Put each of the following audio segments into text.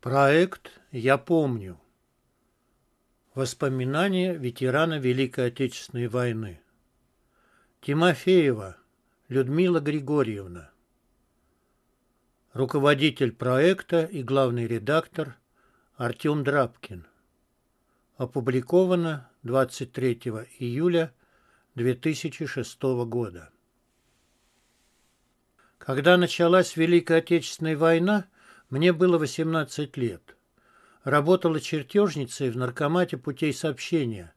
Проект «Я помню». Воспоминания ветерана Великой Отечественной войны. Тимофеева Людмила Григорьевна. Руководитель проекта и главный редактор Артем Драбкин. Опубликовано 23 июля 2006 года. Когда началась Великая Отечественная война – мне было 18 лет. Работала чертежницей в наркомате путей сообщения.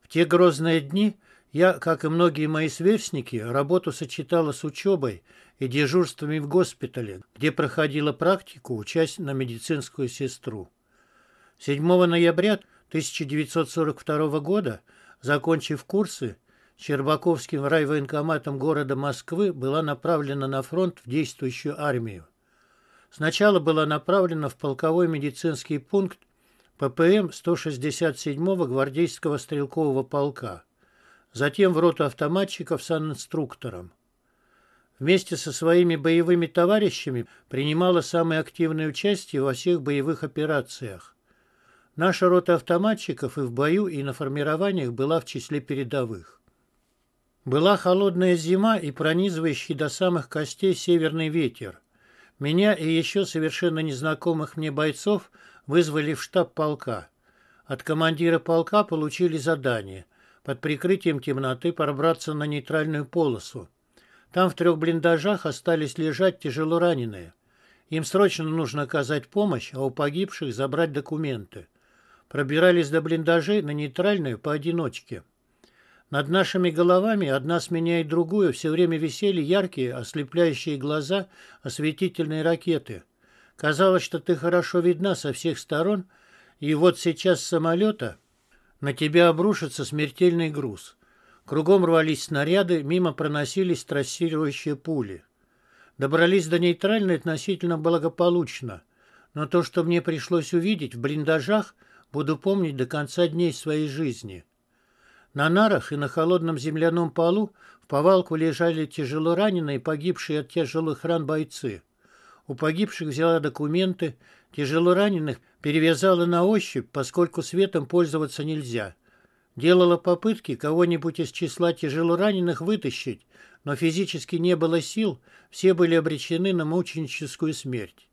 В те грозные дни я, как и многие мои сверстники, работу сочетала с учебой и дежурствами в госпитале, где проходила практику, учась на медицинскую сестру. 7 ноября 1942 года, закончив курсы, Щербаковским райвоенкоматом города Москвы была направлена на фронт в действующую армию сначала была направлена в полковой медицинский пункт ППМ 167-го гвардейского стрелкового полка, затем в роту автоматчиков с инструктором. Вместе со своими боевыми товарищами принимала самое активное участие во всех боевых операциях. Наша рота автоматчиков и в бою, и на формированиях была в числе передовых. Была холодная зима и пронизывающий до самых костей северный ветер – меня и еще совершенно незнакомых мне бойцов вызвали в штаб полка. От командира полка получили задание под прикрытием темноты пробраться на нейтральную полосу. Там в трех блиндажах остались лежать тяжело раненые. Им срочно нужно оказать помощь, а у погибших забрать документы. Пробирались до блиндажей на нейтральную поодиночке. Над нашими головами одна сменяет другую, все время висели яркие, ослепляющие глаза осветительные ракеты. Казалось, что ты хорошо видна со всех сторон, и вот сейчас с самолета на тебя обрушится смертельный груз. Кругом рвались снаряды, мимо проносились трассирующие пули. Добрались до нейтральной относительно благополучно, но то, что мне пришлось увидеть в блиндажах, буду помнить до конца дней своей жизни. На нарах и на холодном земляном полу в повалку лежали тяжело раненые, погибшие от тяжелых ран бойцы. У погибших взяла документы, тяжело раненых перевязала на ощупь, поскольку светом пользоваться нельзя. Делала попытки кого-нибудь из числа тяжело раненых вытащить, но физически не было сил, все были обречены на мученическую смерть.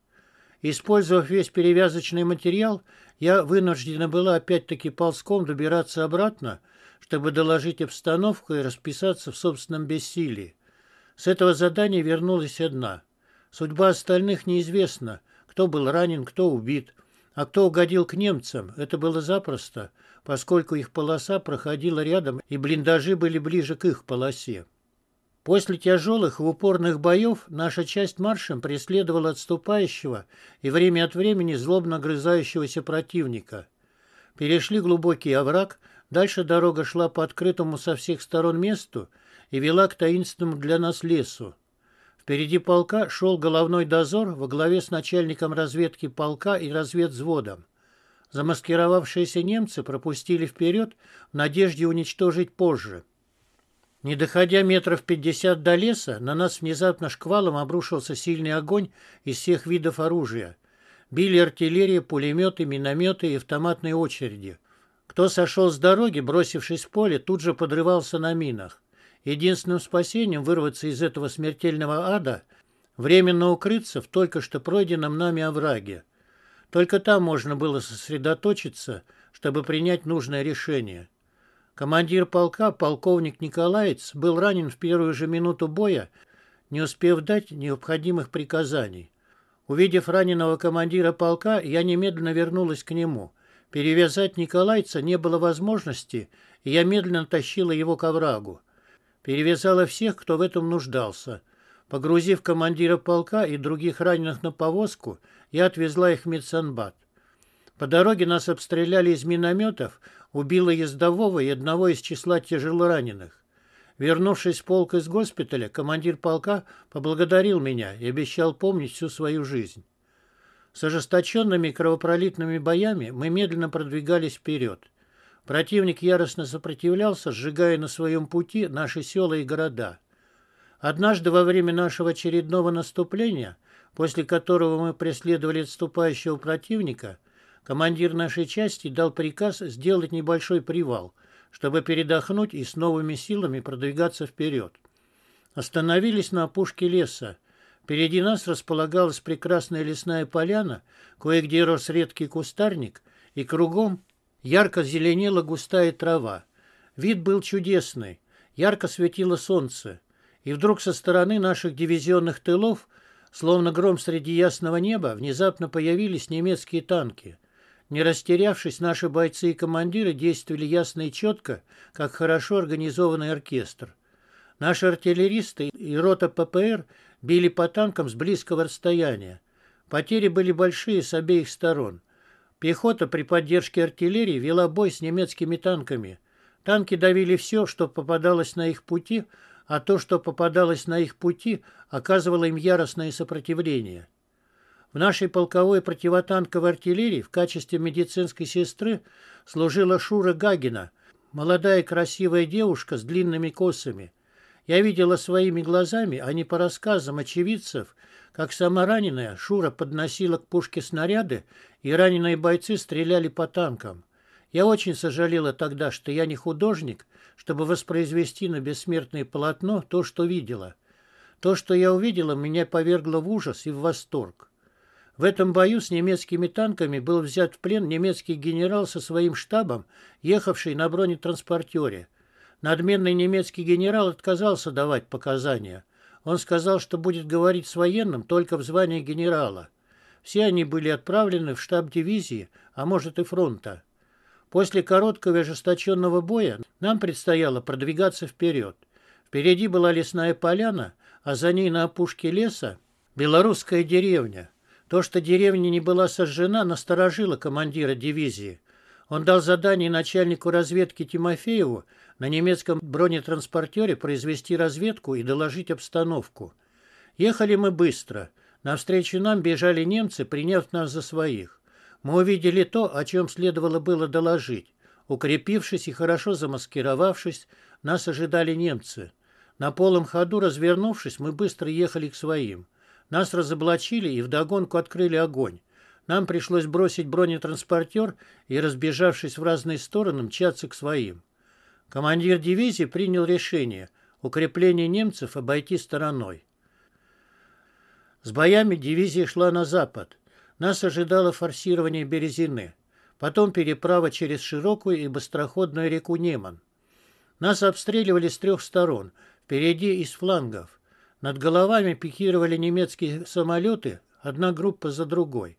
Использовав весь перевязочный материал, я вынуждена была опять-таки ползком добираться обратно, чтобы доложить обстановку и расписаться в собственном бессилии. С этого задания вернулась одна. Судьба остальных неизвестна, кто был ранен, кто убит. А кто угодил к немцам, это было запросто, поскольку их полоса проходила рядом, и блиндажи были ближе к их полосе. После тяжелых и упорных боев наша часть маршем преследовала отступающего и время от времени злобно грызающегося противника. Перешли глубокий овраг – Дальше дорога шла по открытому со всех сторон месту и вела к таинственному для нас лесу. Впереди полка шел головной дозор во главе с начальником разведки полка и разведзводом. Замаскировавшиеся немцы пропустили вперед в надежде уничтожить позже. Не доходя метров пятьдесят до леса, на нас внезапно шквалом обрушился сильный огонь из всех видов оружия. Били артиллерия, пулеметы, минометы и автоматные очереди. Кто сошел с дороги, бросившись в поле, тут же подрывался на минах. Единственным спасением вырваться из этого смертельного ада – временно укрыться в только что пройденном нами овраге. Только там можно было сосредоточиться, чтобы принять нужное решение. Командир полка, полковник Николаец, был ранен в первую же минуту боя, не успев дать необходимых приказаний. Увидев раненого командира полка, я немедленно вернулась к нему – Перевязать Николайца не было возможности, и я медленно тащила его к оврагу. Перевязала всех, кто в этом нуждался. Погрузив командира полка и других раненых на повозку, я отвезла их в медсанбат. По дороге нас обстреляли из минометов, убило ездового и одного из числа тяжелораненых. Вернувшись в полк из госпиталя, командир полка поблагодарил меня и обещал помнить всю свою жизнь. С ожесточенными кровопролитными боями мы медленно продвигались вперед. Противник яростно сопротивлялся, сжигая на своем пути наши села и города. Однажды во время нашего очередного наступления, после которого мы преследовали отступающего противника, командир нашей части дал приказ сделать небольшой привал, чтобы передохнуть и с новыми силами продвигаться вперед. Остановились на опушке леса, Впереди нас располагалась прекрасная лесная поляна, кое-где рос редкий кустарник, и кругом ярко зеленела густая трава. Вид был чудесный, ярко светило солнце, и вдруг со стороны наших дивизионных тылов, словно гром среди ясного неба, внезапно появились немецкие танки. Не растерявшись, наши бойцы и командиры действовали ясно и четко, как хорошо организованный оркестр. Наши артиллеристы и рота ППР били по танкам с близкого расстояния. Потери были большие с обеих сторон. Пехота при поддержке артиллерии вела бой с немецкими танками. Танки давили все, что попадалось на их пути, а то, что попадалось на их пути, оказывало им яростное сопротивление. В нашей полковой противотанковой артиллерии в качестве медицинской сестры служила Шура Гагина, молодая красивая девушка с длинными косами. Я видела своими глазами, а не по рассказам очевидцев, как сама раненая Шура подносила к пушке снаряды, и раненые бойцы стреляли по танкам. Я очень сожалела тогда, что я не художник, чтобы воспроизвести на бессмертное полотно то, что видела. То, что я увидела, меня повергло в ужас и в восторг. В этом бою с немецкими танками был взят в плен немецкий генерал со своим штабом, ехавший на бронетранспортере. Надменный немецкий генерал отказался давать показания. Он сказал, что будет говорить с военным только в звании генерала. Все они были отправлены в штаб дивизии, а может и фронта. После короткого и ожесточенного боя нам предстояло продвигаться вперед. Впереди была лесная поляна, а за ней на опушке леса белорусская деревня. То, что деревня не была сожжена, насторожило командира дивизии. Он дал задание начальнику разведки Тимофееву на немецком бронетранспортере произвести разведку и доложить обстановку. Ехали мы быстро. Навстречу нам бежали немцы, приняв нас за своих. Мы увидели то, о чем следовало было доложить. Укрепившись и хорошо замаскировавшись, нас ожидали немцы. На полом ходу, развернувшись, мы быстро ехали к своим. Нас разоблачили и вдогонку открыли огонь. Нам пришлось бросить бронетранспортер и, разбежавшись в разные стороны, мчаться к своим. Командир дивизии принял решение укрепление немцев обойти стороной. С боями дивизия шла на запад. Нас ожидало форсирование Березины, потом переправа через широкую и быстроходную реку Неман. Нас обстреливали с трех сторон, впереди и с флангов. Над головами пикировали немецкие самолеты, одна группа за другой.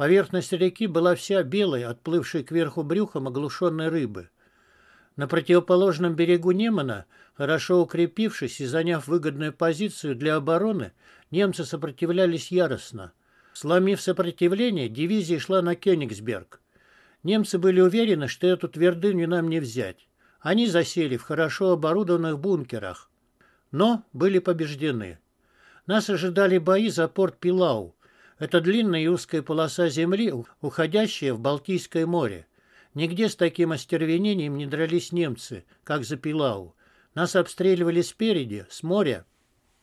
Поверхность реки была вся белой, отплывшей кверху брюхом оглушенной рыбы. На противоположном берегу Немана, хорошо укрепившись и заняв выгодную позицию для обороны, немцы сопротивлялись яростно. Сломив сопротивление, дивизия шла на Кёнигсберг. Немцы были уверены, что эту твердыню нам не взять. Они засели в хорошо оборудованных бункерах, но были побеждены. Нас ожидали бои за порт Пилау, это длинная и узкая полоса земли, уходящая в Балтийское море. Нигде с таким остервенением не дрались немцы, как за Пилау. Нас обстреливали спереди, с моря,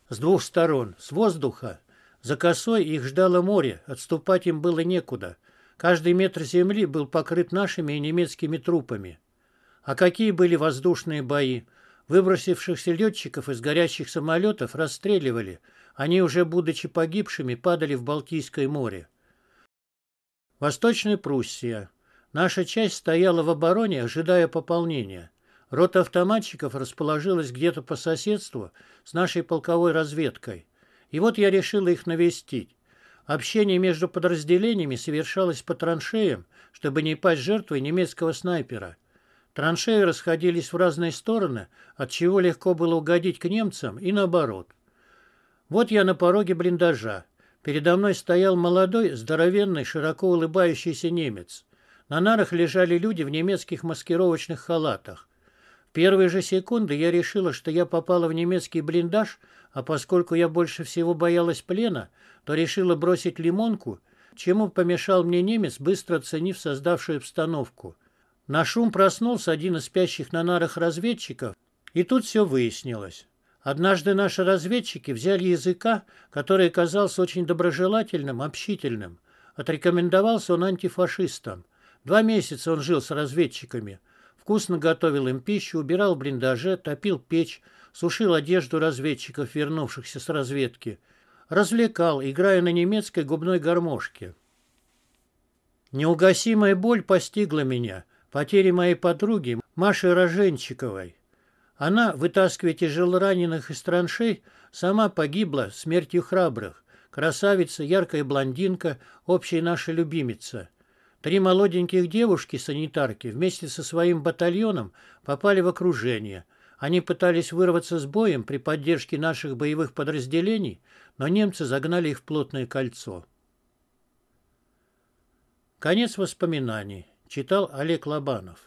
с двух сторон, с воздуха. За косой их ждало море, отступать им было некуда. Каждый метр земли был покрыт нашими и немецкими трупами. А какие были воздушные бои? Выбросившихся летчиков из горящих самолетов расстреливали – они, уже будучи погибшими, падали в Балтийское море. Восточная Пруссия. Наша часть стояла в обороне, ожидая пополнения. Рота автоматчиков расположилась где-то по соседству с нашей полковой разведкой. И вот я решила их навестить. Общение между подразделениями совершалось по траншеям, чтобы не пасть жертвой немецкого снайпера. Траншеи расходились в разные стороны, от чего легко было угодить к немцам и наоборот. Вот я на пороге блиндажа. Передо мной стоял молодой, здоровенный, широко улыбающийся немец. На нарах лежали люди в немецких маскировочных халатах. В первые же секунды я решила, что я попала в немецкий блиндаж, а поскольку я больше всего боялась плена, то решила бросить лимонку, чему помешал мне немец, быстро оценив создавшую обстановку. На шум проснулся один из спящих на нарах разведчиков, и тут все выяснилось. Однажды наши разведчики взяли языка, который казался очень доброжелательным, общительным. Отрекомендовался он антифашистам. Два месяца он жил с разведчиками. Вкусно готовил им пищу, убирал в блиндаже, топил печь, сушил одежду разведчиков, вернувшихся с разведки. Развлекал, играя на немецкой губной гармошке. Неугасимая боль постигла меня. Потери моей подруги Маши Роженчиковой. Она, вытаскивая тяжелораненых из траншей, сама погибла смертью храбрых. Красавица, яркая блондинка, общая наша любимица. Три молоденьких девушки-санитарки вместе со своим батальоном попали в окружение. Они пытались вырваться с боем при поддержке наших боевых подразделений, но немцы загнали их в плотное кольцо. Конец воспоминаний. Читал Олег Лобанов.